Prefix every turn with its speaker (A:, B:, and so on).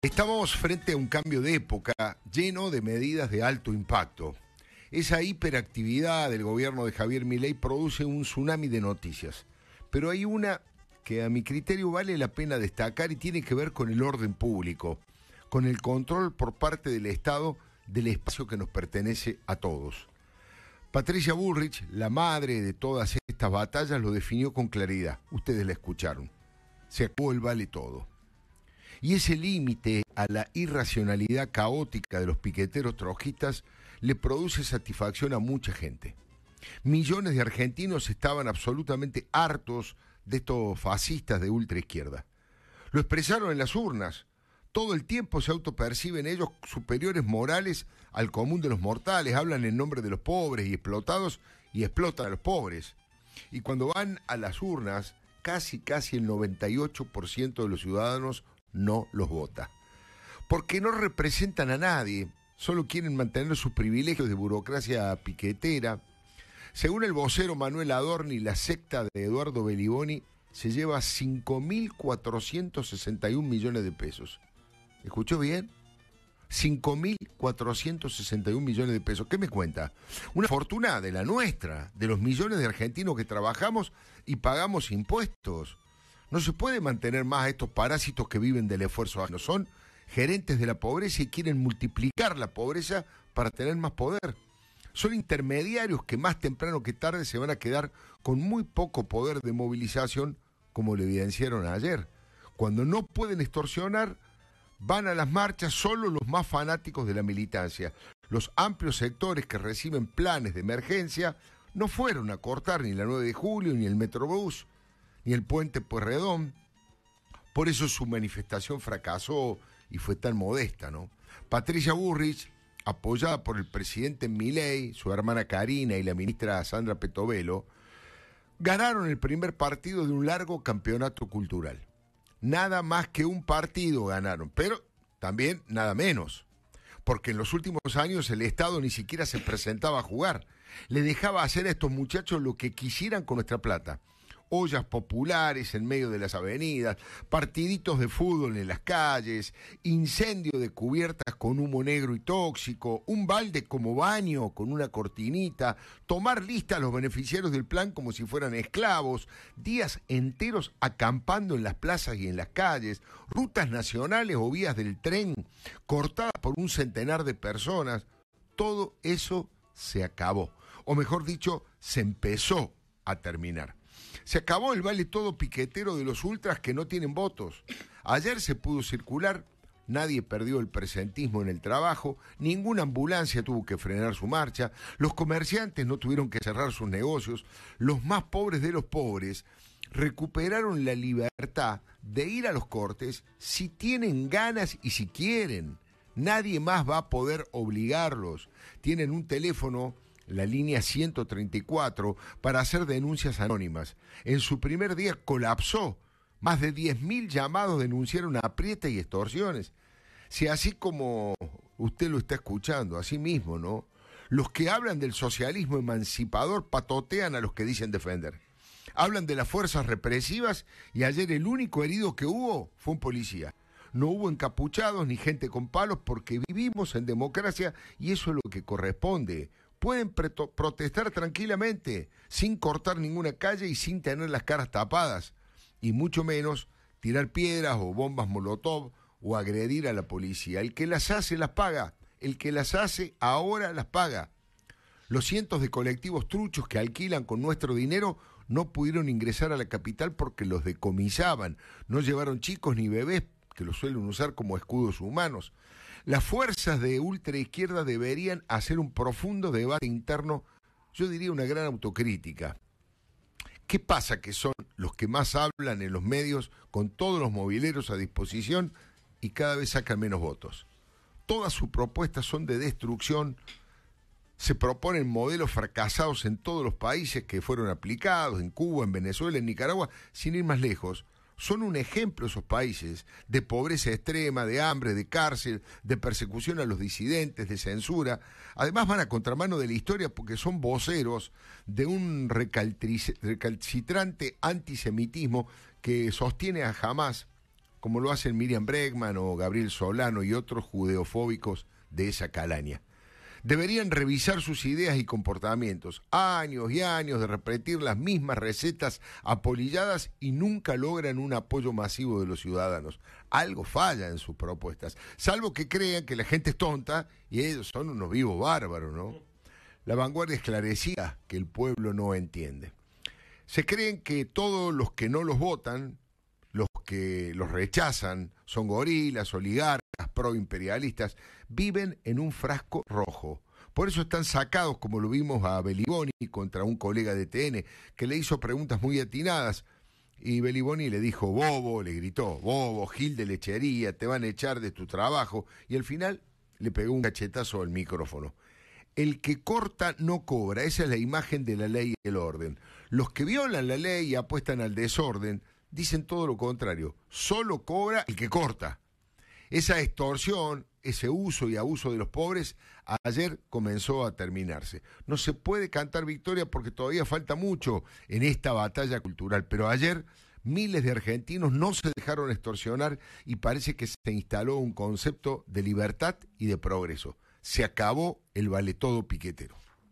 A: Estamos frente a un cambio de época lleno de medidas de alto impacto. Esa hiperactividad del gobierno de Javier Milei produce un tsunami de noticias, pero hay una que a mi criterio vale la pena destacar y tiene que ver con el orden público, con el control por parte del Estado del espacio que nos pertenece a todos. Patricia Burrich, la madre de todas estas batallas, lo definió con claridad. Ustedes la escucharon. Se acabó el vale todo. Y ese límite a la irracionalidad caótica de los piqueteros trojistas le produce satisfacción a mucha gente. Millones de argentinos estaban absolutamente hartos de estos fascistas de ultraizquierda. Lo expresaron en las urnas. Todo el tiempo se autoperciben ellos superiores morales al común de los mortales, hablan en nombre de los pobres y explotados y explotan a los pobres. Y cuando van a las urnas casi, casi el 98% de los ciudadanos no los vota. Porque no representan a nadie, solo quieren mantener sus privilegios de burocracia piquetera. Según el vocero Manuel Adorni, la secta de Eduardo Beliboni se lleva 5.461 millones de pesos. ¿Escuchó bien? 5.461 millones de pesos. ¿Qué me cuenta? Una fortuna de la nuestra, de los millones de argentinos que trabajamos y pagamos impuestos. No se puede mantener más a estos parásitos que viven del esfuerzo Son gerentes de la pobreza y quieren multiplicar la pobreza para tener más poder. Son intermediarios que más temprano que tarde se van a quedar con muy poco poder de movilización, como lo evidenciaron ayer. Cuando no pueden extorsionar, Van a las marchas solo los más fanáticos de la militancia. Los amplios sectores que reciben planes de emergencia no fueron a cortar ni la 9 de julio, ni el Metrobús, ni el puente Puerredón. Por eso su manifestación fracasó y fue tan modesta, ¿no? Patricia Burrich, apoyada por el presidente Milei, su hermana Karina y la ministra Sandra Petovelo, ganaron el primer partido de un largo campeonato cultural nada más que un partido ganaron, pero también nada menos, porque en los últimos años el Estado ni siquiera se presentaba a jugar, le dejaba hacer a estos muchachos lo que quisieran con nuestra plata ollas populares en medio de las avenidas, partiditos de fútbol en las calles, incendio de cubiertas con humo negro y tóxico, un balde como baño con una cortinita, tomar lista a los beneficiarios del plan como si fueran esclavos, días enteros acampando en las plazas y en las calles, rutas nacionales o vías del tren cortadas por un centenar de personas, todo eso se acabó, o mejor dicho, se empezó a terminar. Se acabó el vale todo piquetero de los ultras que no tienen votos. Ayer se pudo circular, nadie perdió el presentismo en el trabajo, ninguna ambulancia tuvo que frenar su marcha, los comerciantes no tuvieron que cerrar sus negocios, los más pobres de los pobres recuperaron la libertad de ir a los cortes si tienen ganas y si quieren. Nadie más va a poder obligarlos. Tienen un teléfono la línea 134, para hacer denuncias anónimas. En su primer día colapsó. Más de 10.000 llamados denunciaron aprietas y extorsiones. Si así como usted lo está escuchando, así mismo, ¿no? Los que hablan del socialismo emancipador patotean a los que dicen defender. Hablan de las fuerzas represivas y ayer el único herido que hubo fue un policía. No hubo encapuchados ni gente con palos porque vivimos en democracia y eso es lo que corresponde pueden protestar tranquilamente, sin cortar ninguna calle y sin tener las caras tapadas, y mucho menos tirar piedras o bombas molotov o agredir a la policía. El que las hace las paga, el que las hace ahora las paga. Los cientos de colectivos truchos que alquilan con nuestro dinero no pudieron ingresar a la capital porque los decomisaban, no llevaron chicos ni bebés que los suelen usar como escudos humanos. Las fuerzas de ultraizquierda deberían hacer un profundo debate interno, yo diría una gran autocrítica. ¿Qué pasa que son los que más hablan en los medios con todos los mobileros a disposición y cada vez sacan menos votos? Todas sus propuestas son de destrucción, se proponen modelos fracasados en todos los países que fueron aplicados, en Cuba, en Venezuela, en Nicaragua, sin ir más lejos. Son un ejemplo esos países de pobreza extrema, de hambre, de cárcel, de persecución a los disidentes, de censura. Además van a contramano de la historia porque son voceros de un recalcitrante antisemitismo que sostiene a jamás, como lo hacen Miriam Bregman o Gabriel Solano y otros judeofóbicos de esa calaña deberían revisar sus ideas y comportamientos. Años y años de repetir las mismas recetas apolilladas y nunca logran un apoyo masivo de los ciudadanos. Algo falla en sus propuestas, salvo que crean que la gente es tonta y ellos son unos vivos bárbaros, ¿no? La vanguardia esclarecía que el pueblo no entiende. Se creen que todos los que no los votan, los que los rechazan, son gorilas, oligarcas, proimperialistas viven en un frasco rojo. Por eso están sacados, como lo vimos a Beliboni contra un colega de e TN, que le hizo preguntas muy atinadas. Y Beliboni le dijo, bobo, le gritó, bobo, Gil de lechería, te van a echar de tu trabajo. Y al final le pegó un cachetazo al micrófono. El que corta no cobra, esa es la imagen de la ley y el orden. Los que violan la ley y apuestan al desorden dicen todo lo contrario, solo cobra el que corta. Esa extorsión, ese uso y abuso de los pobres, ayer comenzó a terminarse. No se puede cantar victoria porque todavía falta mucho en esta batalla cultural, pero ayer miles de argentinos no se dejaron extorsionar y parece que se instaló un concepto de libertad y de progreso. Se acabó el vale piquetero.